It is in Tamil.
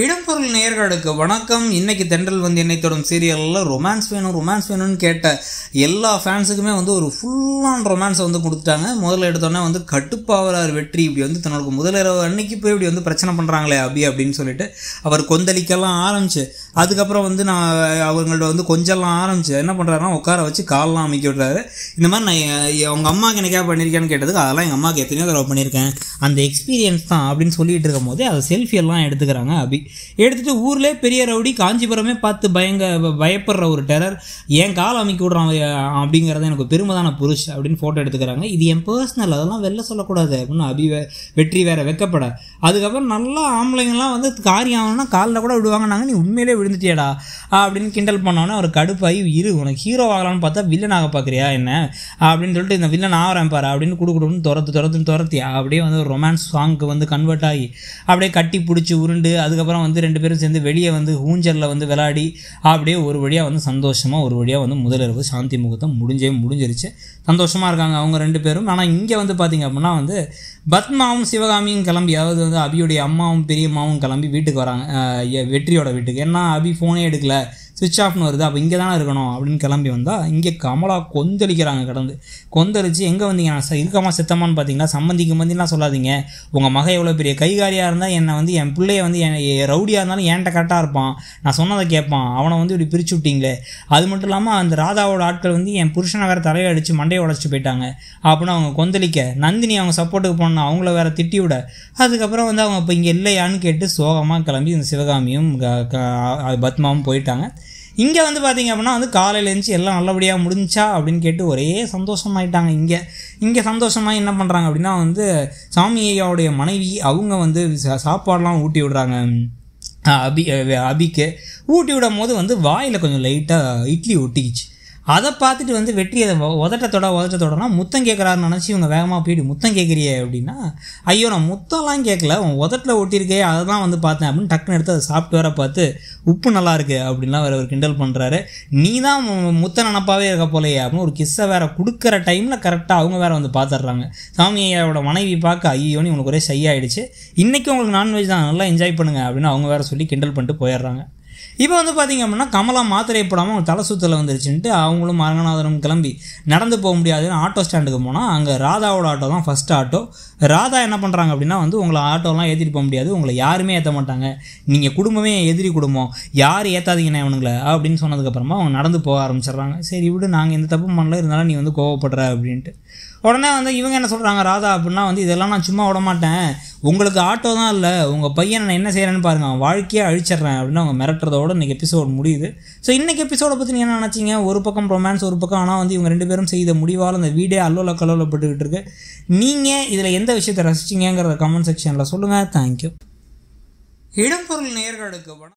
இடம்பொருள் நேர்களுக்கு வணக்கம் இன்னைக்கு தென்றல் வந்து என்னை தொடரும் சீரியலில் ரொமான்ஸ் வேணும் ரொமான்ஸ் வேணும்னு கேட்ட எல்லா ஃபேன்ஸுக்குமே வந்து ஒரு ஃபுல்லான ரொமான்ஸை வந்து கொடுத்துட்டாங்க முதல்ல எடுத்தோன்னே வந்து கட்டுப்பாவலார் வெற்றி இப்படி வந்து தன்னோட முதலிரவு அன்னைக்கு போய் இப்படி வந்து பிரச்சனை பண்ணுறாங்களே அபி அப்படின்னு சொல்லிட்டு அவர் கொந்தளிக்கெல்லாம் ஆரம்பிச்சு அதுக்கப்புறம் வந்து நான் அவங்கள்ட்ட வந்து கொஞ்சம்லாம் ஆரம்பிச்சு என்ன பண்ணுறாருன்னா உட்கார வச்சு கால்லாம் அமைக்க விடுறாரு இந்த மாதிரி நான் அவங்க அம்மாவுக்கு எனக்காக பண்ணியிருக்கேன்னு கேட்டதுக்கு அதெல்லாம் எங்கள் அம்மாவுக்கு எத்தனையோ தடவை பண்ணியிருக்கேன் அந்த எக்ஸ்பீரியன்ஸ் தான் அப்படின்னு சொல்லிட்டு இருக்கும் போதே அதை செல்ஃபி எல்லாம் எடுத்துக்கிறாங்க அபி எடுத்துட்டு ஊர்லேயே பெரிய ரவுடி காஞ்சிபுரமே பார்த்து பயங்க பயப்படுற ஒரு டெரர் ஏன் கால் அமைக்க விடுறான் அப்படிங்கிறத எனக்கு பெருமைதான புருஷ் அப்படின்னு ஃபோட்டோ எடுத்துக்கிறாங்க இது என் பர்சனல் அதெல்லாம் வெளில சொல்லக்கூடாது அப்படின்னு அபி வெற்றி வேற வெக்கப்பட அதுக்கப்புறம் நல்லா ஆம்பளைங்கெல்லாம் வந்து காரியம் ஆகணும்னா காலில் கூட விடுவாங்க நாங்கள் நீ உண்மையிலே விழுந்துட்டியடா அப்படின்னு கிண்டல் பண்ணோன்னே ஒரு கடுப்பாகி இரு உனக்கு ஹீரோ ஆகலாம்னு பார்த்தா வில்லன் ஆக பார்க்குறியா என்ன அப்படின்னு சொல்லிட்டு இந்த வில்லன் ஆகிறேன் பாரு அப்படின்னு கொடுக்கணும்னு துரத்து துரத்துன்னு துரத்தியா அப்படியே வந்து ஒரு ரொமான்ஸ் சாங்க்கு வந்து கன்வெர்ட் ஆகி அப்படியே கட்டி பிடிச்சி உருண்டு அதுக்கப்புறம் அதுக்கப்புறம் வந்து ரெண்டு பேரும் சேர்ந்து வெளியே வந்து ஊஞ்சலில் வந்து விளாடி அப்படியே ஒரு வழியாக வந்து சந்தோஷமாக ஒரு வழியாக வந்து முதலிரவு சாந்தி முகூர்த்தம் முடிஞ்சே முடிஞ்சிருச்சு சந்தோஷமாக இருக்காங்க அவங்க ரெண்டு பேரும் ஆனால் இங்கே வந்து பார்த்திங்க அப்படின்னா வந்து பத்மாவும் சிவகாமியும் கிளம்பி அதாவது வந்து அபியுடைய அம்மாவும் பெரியம்மாவும் கிளம்பி வீட்டுக்கு வராங்க வெற்றியோட வீட்டுக்கு ஏன்னா அபி ஃபோனே எடுக்கலை சுவிட்ச் ஆஃப்னு வருது அப்போ இங்கே தானே இருக்கணும் அப்படின்னு கிளம்பி வந்தால் இங்கே கமலா கொந்தளிக்கிறாங்க கடந்து கொந்தளிச்சு எங்கே வந்தீங்க நான் இருக்கமா சித்தமானு பார்த்தீங்களா சம்பந்திக்கும் பந்திலாம் சொல்லாதீங்க உங்கள் மக எவ்வளோ பெரிய கைகாரியாக இருந்தால் என்னை வந்து என் பிள்ளைய வந்து என் ரவுடியாக இருந்தாலும் என்கிட்ட கரெக்டாக இருப்பான் நான் சொன்னதை கேட்பான் அவனை வந்து இப்படி பிரிச்சு விட்டிங்களே அது மட்டும் இல்லாமல் அந்த ராதாவோட ஆட்கள் வந்து என் புருஷனை வேறு தலையை அடித்து மண்டையை உடச்சிட்டு போயிட்டாங்க அப்படின்னு அவங்க கொந்தளிக்க நந்தினி அவங்க சப்போர்ட்டுக்கு போனால் அவங்கள வேறு திட்டி விட அதுக்கப்புறம் வந்து அவங்க இப்போ இங்கே இல்லையான்னு கேட்டு சோகமாக கிளம்பி இந்த சிவகாமியும் பத்மாவும் போயிட்டாங்க இங்கே வந்து பார்த்திங்க அப்படின்னா வந்து காலையில் எழுந்துச்சு எல்லாம் நல்லபடியாக முடிஞ்சா அப்படின்னு கேட்டு ஒரே சந்தோஷமாயிட்டாங்க இங்கே இங்கே சந்தோஷமாக என்ன பண்ணுறாங்க அப்படின்னா வந்து சாமி மனைவி அவங்க வந்து சாப்பாடெலாம் ஊட்டி விடுறாங்க அபி அபிக்கு ஊட்டி விடும் போது வந்து வாயில் கொஞ்சம் லைட்டாக இட்லி ஒட்டிக்கிச்சு அதை பார்த்துட்டு வந்து வெற்றி அதை உதட்ட தொட உதட்ட தொடனா முத்தம் கேட்குறாருன்னு நினச்சி இவங்க வேகமாக போயிட்டு முத்தம் கேட்குறியே அப்படின்னா ஐயோ நான் முத்தம்லாம் கேட்கல உன் உதட்டில் ஒட்டியிருக்கே அதை தான் வந்து பார்த்தேன் அப்படின்னு டக்குன்னு எடுத்து அதை சாப்பிட்டு வேற பார்த்து உப்பு நல்லா இருக்கு அப்படின்லாம் வேறு ஒரு கிண்டல் பண்ணுறாரு நீ தான் முத்த நினப்பாவே இருக்க போலையே அப்படின்னு ஒரு கிஸ்ஸை வேறு கொடுக்குற டைமில் கரெக்டாக அவங்க வேறு வந்து பார்த்துட்றாங்க சாமியோட மனைவி பார்க்க ஐயோன்னு உனக்கு ஒரே சையாயிடுச்சு இன்றைக்கி உங்களுக்கு நான்வெஜ் தான் நல்லா என்ஜாய் பண்ணுங்க அப்படின்னு அவங்க வேறு சொல்லி கிண்டல் பண்ணிட்டு போயிடுறாங்க இப்போ வந்து பார்த்திங்க அப்படின்னா கமலா மாத்திரை போடாமல் அவங்க தலை சுத்தலை வந்துருச்சுன்ட்டு அவங்களும் அரங்கநாதனும் கிளம்பி நடந்து போக முடியாதுன்னு ஆட்டோ ஸ்டாண்டுக்கு போனால் அங்கே ராதாவோட ஆட்டோ தான் ஃபஸ்ட் ஆட்டோ ராதா என்ன பண்ணுறாங்க அப்படின்னா வந்து உங்களை ஆட்டோலாம் ஏற்றிட்டு போக முடியாது உங்களை யாருமே ஏற்ற மாட்டாங்க நீங்கள் குடும்பமே எதிரி குடும்பம் யார் ஏற்றாதீங்கன்னா இவனுங்களை அப்படின்னு சொன்னதுக்கப்புறமா அவங்க நடந்து போக ஆரம்பிச்சிடுறாங்க சரி விடு நாங்கள் எந்த தப்பும் பண்ணல இருந்தாலும் நீ வந்து கோவப்படுற அப்படின்ட்டு உடனே வந்து இவங்க என்ன சொல்கிறாங்க ராதா அப்படின்னா வந்து இதெல்லாம் நான் சும்மா விட மாட்டேன் உங்களுக்கு ஆட்டோ தான் இல்லை உங்கள் பையன் நான் என்ன செய்கிறேன்னு பாருங்கள் வாழ்க்கையாக அழிச்சிட்றேன் அப்படின்னு அவங்க மிரட்டுறதோட இதோட இன்றைக்கி எபிசோட் முடியுது ஸோ இன்றைக்கி எபிசோடை பற்றி என்ன நினச்சிங்க ஒரு பக்கம் ரொமான்ஸ் ஒரு பக்கம் ஆனால் வந்து இவங்க ரெண்டு பேரும் செய்த முடிவால் அந்த வீடே அல்லோல கல்லோலப்பட்டுக்கிட்டு இருக்கு நீங்கள் இதில் எந்த விஷயத்தை ரசிச்சிங்கிறத கமெண்ட் செக்ஷனில் சொல்லுங்கள் தேங்க்யூ இடம்பொருள் நேர்களுக்கு